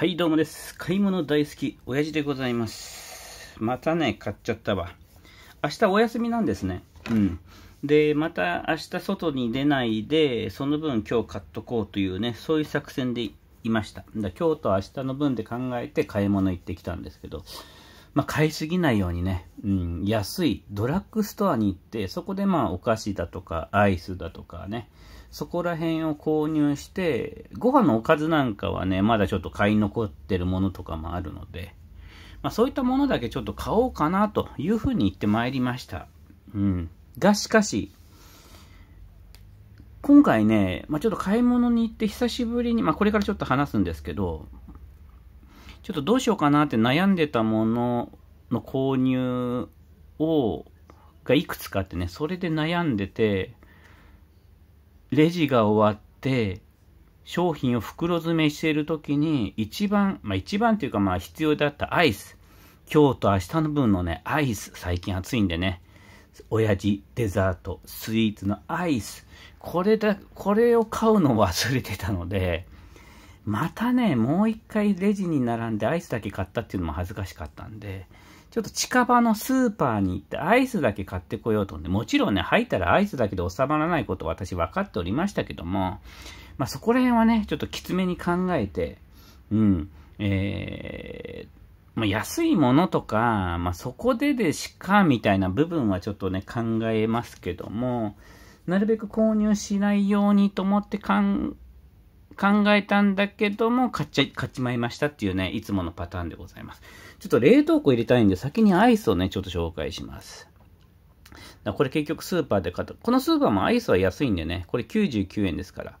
はい、どうもです。買い物大好き、親父でございます。またね、買っちゃったわ。明日お休みなんですね。うん。で、また明日外に出ないで、その分今日買っとこうというね、そういう作戦でいました。だ今日と明日の分で考えて買い物行ってきたんですけど、まあ、買いすぎないようにね、うん、安いドラッグストアに行って、そこでまあお菓子だとか、アイスだとかね、そこら辺を購入して、ご飯のおかずなんかはね、まだちょっと買い残ってるものとかもあるので、まあ、そういったものだけちょっと買おうかなというふうに言ってまいりました。うん。が、しかし、今回ね、まあ、ちょっと買い物に行って久しぶりに、まあ、これからちょっと話すんですけど、ちょっとどうしようかなって悩んでたものの購入を、がいくつかあってね、それで悩んでて、レジが終わって、商品を袋詰めしている時に、一番、まあ一番というかまあ必要だったアイス。今日と明日の分のね、アイス。最近暑いんでね。親父、デザート、スイーツのアイス。これだ、これを買うの忘れてたので、またね、もう一回レジに並んでアイスだけ買ったっていうのも恥ずかしかったんで、ちょっと近場のスーパーに行ってアイスだけ買ってこようと思って、もちろんね、入ったらアイスだけで収まらないこと私分かっておりましたけども、まあそこら辺はね、ちょっときつめに考えて、うん、えー、まあ、安いものとか、まあ、そこででしかみたいな部分はちょっとね、考えますけども、なるべく購入しないようにと思って考考えたんだけども、買っちゃ、い、買っちまいましたっていうね、いつものパターンでございます。ちょっと冷凍庫入れたいんで、先にアイスをね、ちょっと紹介します。だこれ結局スーパーで買った。このスーパーもアイスは安いんでね、これ99円ですから。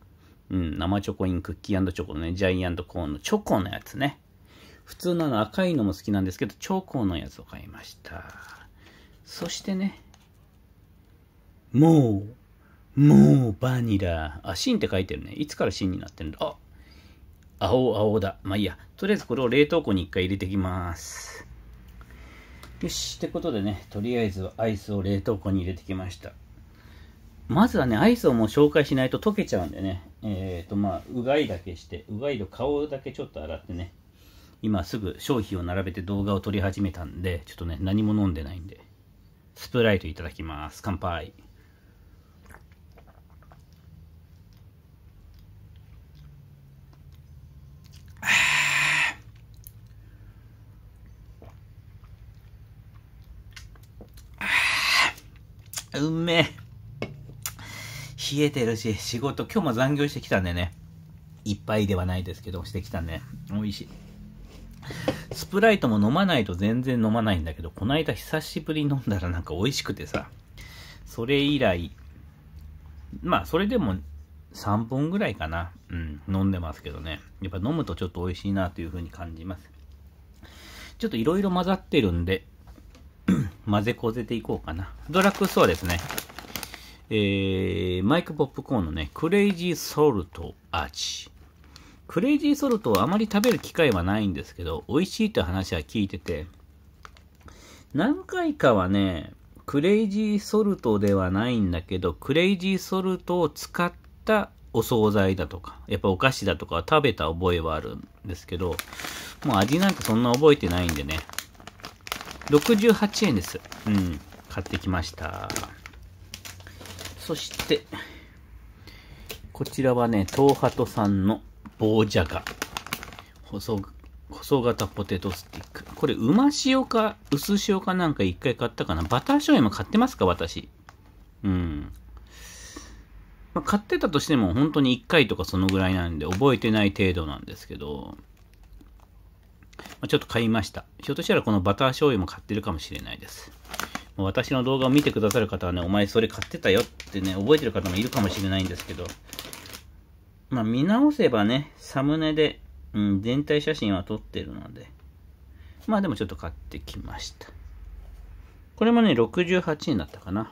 うん、生チョコインクッキーチョコのね、ジャイアントコーンのチョコのやつね。普通の赤いのも好きなんですけど、チョコのやつを買いました。そしてね、もう、もうバニラ。あ、芯って書いてるね。いつから芯になってるんだあ青青だ。まあいいや。とりあえずこれを冷凍庫に一回入れてきます。よし。ってことでね、とりあえずアイスを冷凍庫に入れてきました。まずはね、アイスをもう紹介しないと溶けちゃうんでね。えっ、ー、と、まあ、うがいだけして、うがいと顔だけちょっと洗ってね。今すぐ商品を並べて動画を撮り始めたんで、ちょっとね、何も飲んでないんで。スプライトいただきます。乾杯。うんめえ。冷えてるし、仕事、今日も残業してきたんでね。いっぱいではないですけど、してきたんで、美味しい。スプライトも飲まないと全然飲まないんだけど、こないだ久しぶりに飲んだらなんか美味しくてさ、それ以来、まあそれでも3本ぐらいかな、うん、飲んでますけどね。やっぱ飲むとちょっと美味しいなという風に感じます。ちょっといろいろ混ざってるんで、混ぜこぜていこうかな。ドラッグストアですね。えー、マイクポップコーンのね、クレイジーソルト味。クレイジーソルトはあまり食べる機会はないんですけど、美味しいという話は聞いてて、何回かはね、クレイジーソルトではないんだけど、クレイジーソルトを使ったお惣菜だとか、やっぱお菓子だとか食べた覚えはあるんですけど、もう味なんかそんな覚えてないんでね、68円です。うん。買ってきました。そして、こちらはね、東ハトさんの棒じゃが。細、細型ポテトスティック。これ、うま塩か、薄塩かなんか一回買ったかな。バター醤油も買ってますか、私。うん。まあ、買ってたとしても、本当に1回とかそのぐらいなんで、覚えてない程度なんですけど、まちょっと買いました。ひょっとしたらこのバター醤油も買ってるかもしれないです。私の動画を見てくださる方はね、お前それ買ってたよってね、覚えてる方もいるかもしれないんですけど、まあ見直せばね、サムネで、うん、全体写真は撮ってるので、まあでもちょっと買ってきました。これもね、68円だったかな。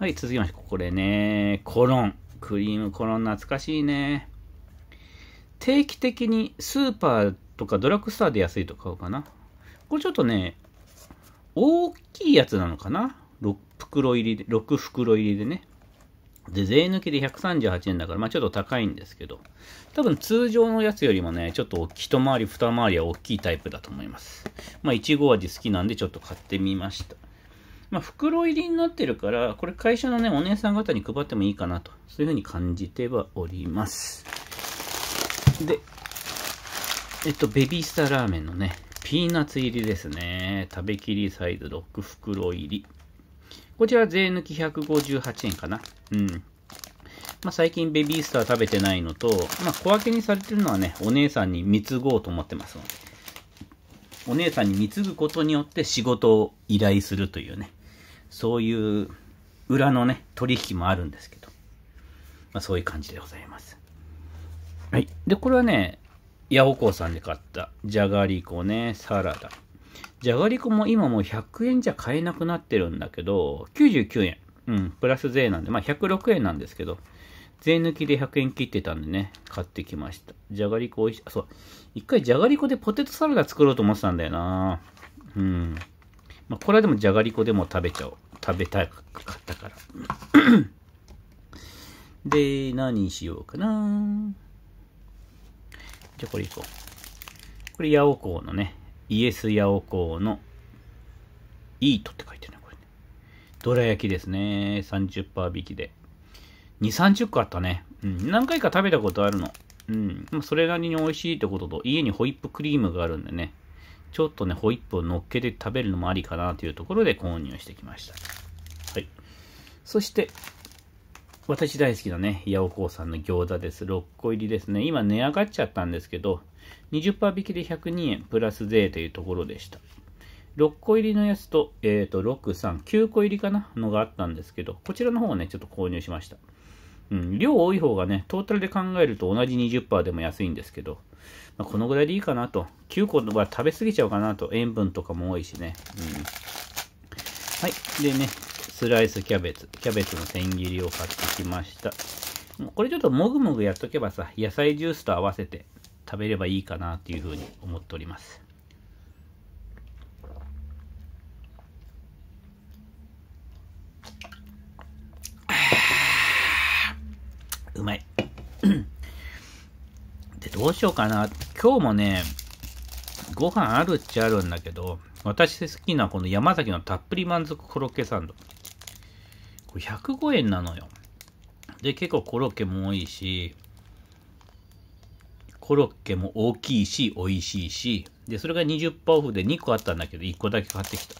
はい、続きまして、これね、コロン。クリームコロン懐かしいね。定期的にスーパーとか、ドラッグストアで安いと買うかな。これちょっとね、大きいやつなのかな ?6 袋入りで、6袋入りでね。で、税抜きで138円だから、まあちょっと高いんですけど、多分通常のやつよりもね、ちょっと一回り二回りは大きいタイプだと思います。まあいちご味好きなんでちょっと買ってみました。まあ袋入りになってるから、これ会社のね、お姉さん方に配ってもいいかなと、そういうふうに感じてはおります。で、えっと、ベビースターラーメンのね、ピーナッツ入りですね。食べきりサイズ6袋入り。こちら税抜き158円かな。うん。まあ、最近ベビースター食べてないのと、まあ、小分けにされてるのはね、お姉さんに貢ごうと思ってますので。お姉さんに貢ぐことによって仕事を依頼するというね、そういう裏のね、取引もあるんですけど、まあ、そういう感じでございます。はい。で、これはね、ヤオコーさんで買ったじゃがりこね、サラダ。じゃがりこも今もう100円じゃ買えなくなってるんだけど、99円。うん、プラス税なんで、まあ106円なんですけど、税抜きで100円切ってたんでね、買ってきました。じゃがりこ美味しい。そう。一回じゃがりこでポテトサラダ作ろうと思ってたんだよなうん。まあこれはでもじゃがりこでも食べちゃおう。食べたかったから。で、何しようかなじゃあこれいこう。これ、オコーのね、イエスヤオコーのイートって書いてるね、これね。どら焼きですね。30%引きで。2、30個あったね。うん。何回か食べたことあるの。うん。それなりに美味しいってことと、家にホイップクリームがあるんでね。ちょっとね、ホイップを乗っけて食べるのもありかなというところで購入してきました。はい。そして、私大好きなね、八尾さんの餃子です。6個入りですね。今値上がっちゃったんですけど、20%引きで102円プラス税というところでした。6個入りのやつと、えっ、ー、と、6、3、9個入りかなのがあったんですけど、こちらの方をね、ちょっと購入しました。うん、量多い方がね、トータルで考えると同じ20%でも安いんですけど、まあ、このぐらいでいいかなと。9個は食べ過ぎちゃうかなと。塩分とかも多いしね。うん、はい。でね、スライスキャベツ。キャベツの千切りを買ってきました。これちょっともぐもぐやっとけばさ、野菜ジュースと合わせて食べればいいかなっていうふうに思っております。うまい。で、どうしようかな。今日もね、ご飯あるっちゃあるんだけど、私好きなこの山崎のたっぷり満足コロッケサンド。これ105円なのよ。で、結構コロッケも多いし、コロッケも大きいし、美味しいし、で、それが20%オフで2個あったんだけど、1個だけ買ってきた。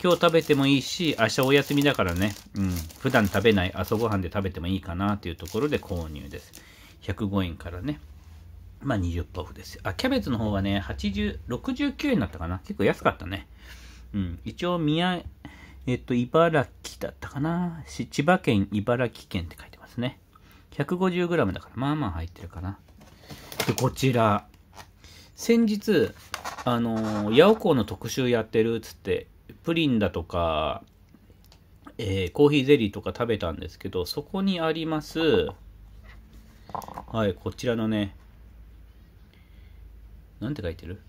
今日食べてもいいし、明日お休みだからね、うん、普段食べない朝ごはんで食べてもいいかなっていうところで購入です。105円からね、まあ20%オフです。あ、キャベツの方はね、80、69円だったかな。結構安かったね。うん、一応宮、えっと、茨城だったかな。千葉県、茨城県って書いてますね。150g だから、まあまあ入ってるかな。で、こちら。先日、あのー、ヤオコーの特集やってるっつって、プリンだとか、えー、コーヒーゼリーとか食べたんですけど、そこにあります、はい、こちらのね、なんて書いてる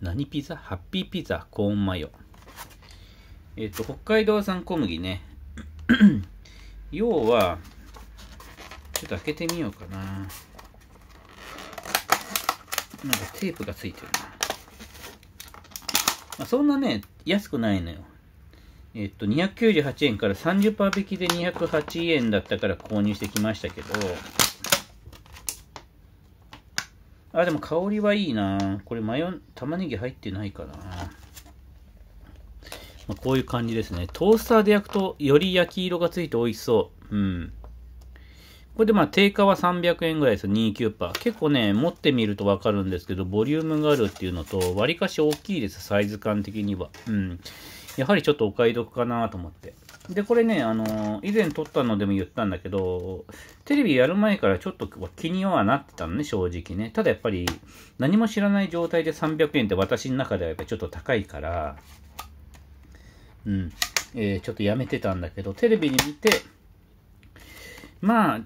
何ピザハッピーピザコーンマヨ。えっと、北海道産小麦ね。要は、ちょっと開けてみようかな。なんかテープがついてるな。まあ、そんなね、安くないのよ。えっと、298円から30%引きで208円だったから購入してきましたけど、あ、でも香りはいいなこれマヨ、玉ねぎ入ってないかなまあ、こういう感じですね。トースターで焼くとより焼き色がついて美味しそう。うん。これでまあ定価は300円ぐらいです。29%結構ね、持ってみるとわかるんですけど、ボリュームがあるっていうのと、割かし大きいです。サイズ感的には。うん。やはりちょっとお買い得かなと思って。で、これね、あのー、以前撮ったのでも言ったんだけど、テレビやる前からちょっと気にはなってたのね、正直ね。ただやっぱり、何も知らない状態で300円って私の中ではやっぱりちょっと高いから、うん、えー、ちょっとやめてたんだけど、テレビに見て、まあ、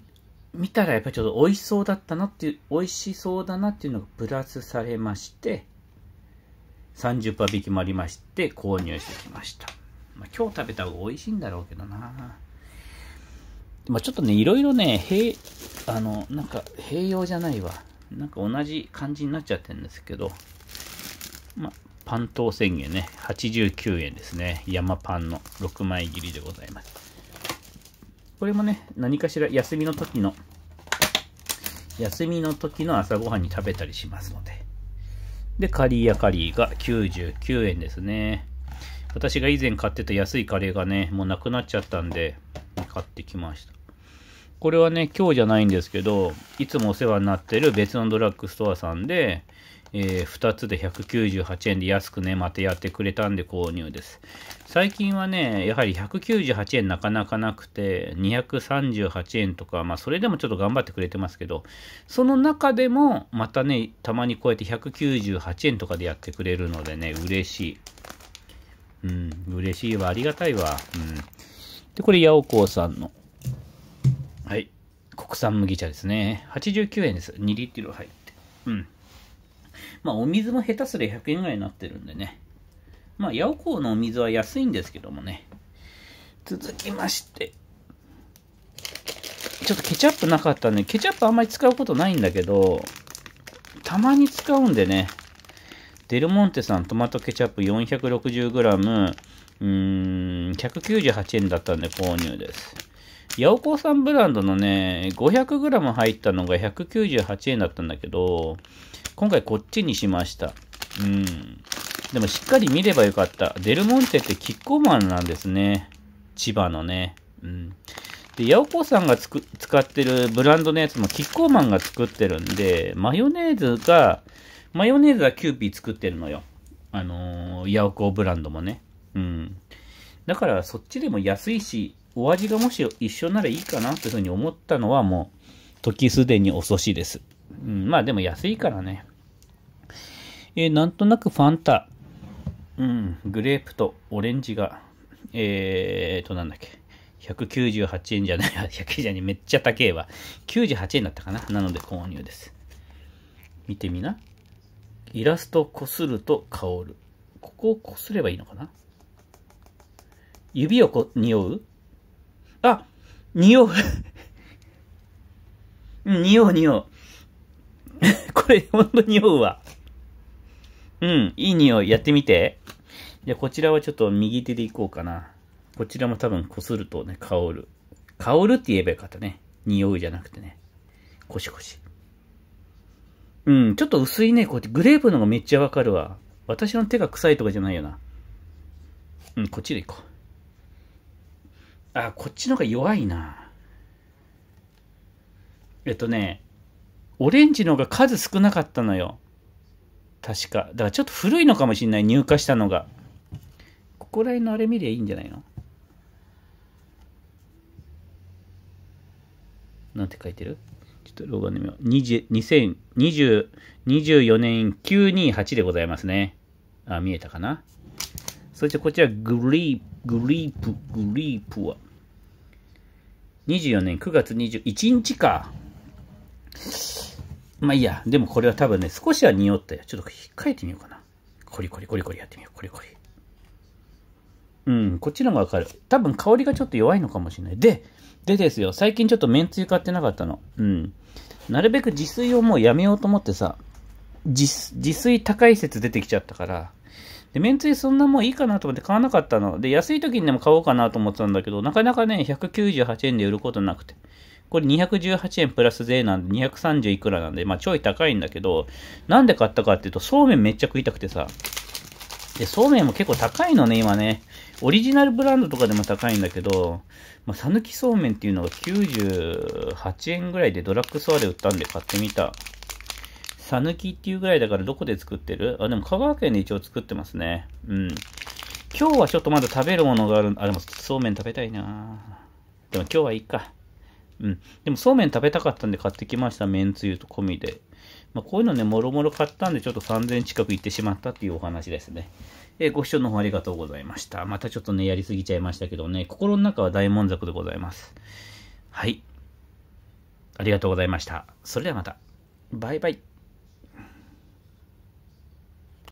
見たらやっぱりちょっと美味しそうだったなっていう、美味しそうだなっていうのがプラスされまして、30%引きもありまして、購入してきました。まあ、今日食べた方が美味しいんだろうけどなまあ、ちょっとね、いろいろね、平、あの、なんか、併用じゃないわ。なんか同じ感じになっちゃってるんですけど、まあ、パン等宣言ね、89円ですね。山パンの6枚切りでございます。これもね、何かしら休みの時の、休みの時の朝ごはんに食べたりしますので。で、カリーやカリーが99円ですね。私が以前買ってた安いカレーがね、もうなくなっちゃったんで、買ってきました。これはね、今日じゃないんですけど、いつもお世話になってる別のドラッグストアさんで、えー、2つで198円で安くね、またやってくれたんで購入です。最近はね、やはり198円なかなかなくて、238円とか、まあそれでもちょっと頑張ってくれてますけど、その中でもまたね、たまにこうやって198円とかでやってくれるのでね、嬉しい。うん、嬉しいわ、ありがたいわ。うん。で、これ、ヤオコーさんの。はい。国産麦茶ですね。89円です。2リットル入って。うん。まあ、お水も下手すりゃ100円ぐらいになってるんでね。まあ、ヤオコーのお水は安いんですけどもね。続きまして。ちょっとケチャップなかったんで、ケチャップあんまり使うことないんだけど、たまに使うんでね。デルモンテさんトマトケチャップ 460g、うーん、198円だったんで購入です。ヤオコーさんブランドのね、500g 入ったのが198円だったんだけど、今回こっちにしました。うん。でもしっかり見ればよかった。デルモンテってキッコーマンなんですね。千葉のね。うん。で、ヤオコーさんがつく使ってるブランドのやつもキッコーマンが作ってるんで、マヨネーズが、マヨネーズはキューピー作ってるのよ。あのー、ヤオコーブランドもね。うん。だからそっちでも安いし、お味がもし一緒ならいいかなというふうに思ったのはもう時すでに遅しです。うん、まあでも安いからね。えー、なんとなくファンタ、うん、グレープとオレンジが、えーと、なんだっけ、198円じゃない、100 円じゃい、めっちゃ高えわ。98円だったかな。なので購入です。見てみな。イラストこすると香る。ここをこすればいいのかな指をこ、匂うあ、匂う。匂う匂う。これ、ほんと匂うわ。うん、いい匂い。やってみて。じゃこちらはちょっと右手でいこうかな。こちらも多分こするとね、香る。香るって言えばよかったね。匂うじゃなくてね。コシコシ。うん、ちょっと薄いね。こうやってグレープの方がめっちゃわかるわ。私の手が臭いとかじゃないよな。うん、こっちでいこう。あ、こっちの方が弱いな。えっとね、オレンジの方が数少なかったのよ。確か。だからちょっと古いのかもしれない、入荷したのが。ここら辺のあれ見りゃいいんじゃないのなんて書いてるちょっとロゴの見よう。2024年928でございますね。あ、見えたかなそしてこちら、グリープ、グリープ、グリープは、24年9月21日か。まあいいや、でもこれは多分ね、少しは匂ったよ。ちょっと引っかいてみようかな。コリコリコリコリやってみよう。コリコリ。うん、こっちの方がわかる。多分香りがちょっと弱いのかもしれない。で、でですよ、最近ちょっとめんつゆ買ってなかったの。うん。なるべく自炊をもうやめようと思ってさ、自自炊高い説出てきちゃったから、で、めんつゆそんなもういいかなと思って買わなかったの。で、安い時にでも買おうかなと思ってたんだけど、なかなかね、198円で売ることなくて。これ218円プラス税なんで230いくらなんで、まあちょい高いんだけど、なんで買ったかっていうと、そうめんめっちゃ食いたくてさ。で、そうめんも結構高いのね、今ね。オリジナルブランドとかでも高いんだけど、まあ、さぬきそうめんっていうのが98円ぐらいでドラッグストアで売ったんで買ってみた。さぬきっていうぐらいだからどこで作ってるあ、でも香川県で一応作ってますね。うん。今日はちょっとまだ食べるものがある。あ、でもそうめん食べたいなでも今日はいいか。うん。でもそうめん食べたかったんで買ってきました。めんつゆと込みで。まあ、こういうのね、もろもろ買ったんでちょっと3000近く行ってしまったっていうお話ですね。えー、ご視聴の方ありがとうございました。またちょっとね、やりすぎちゃいましたけどね、心の中は大満足でございます。はい。ありがとうございました。それではまた。バイバイ。